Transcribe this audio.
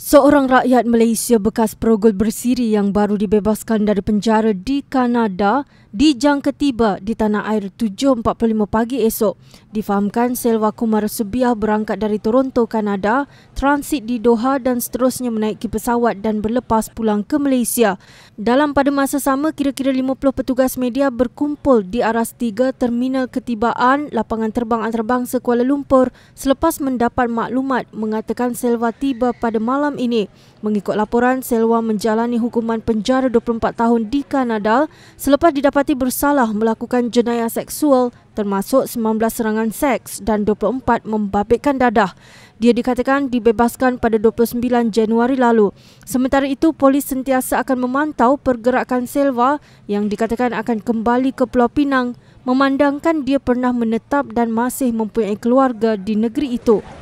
Seorang rakyat Malaysia bekas perogol bersiri yang baru dibebaskan dari penjara di Kanada dijangka tiba di tanah air 7.45 pagi esok. Difahamkan Selva Kumar Subiah berangkat dari Toronto, Kanada, transit di Doha dan seterusnya menaiki pesawat dan berlepas pulang ke Malaysia. Dalam pada masa sama, kira-kira 50 petugas media berkumpul di aras tiga Terminal Ketibaan Lapangan Terbang Antarabangsa Kuala Lumpur selepas mendapat maklumat mengatakan Selva tiba pada malam malam ini. Mengikut laporan, Selwa menjalani hukuman penjara 24 tahun di Kanada selepas didapati bersalah melakukan jenayah seksual termasuk 19 serangan seks dan 24 membabitkan dadah. Dia dikatakan dibebaskan pada 29 Januari lalu. Sementara itu, polis sentiasa akan memantau pergerakan Selwa yang dikatakan akan kembali ke Pulau Pinang memandangkan dia pernah menetap dan masih mempunyai keluarga di negeri itu.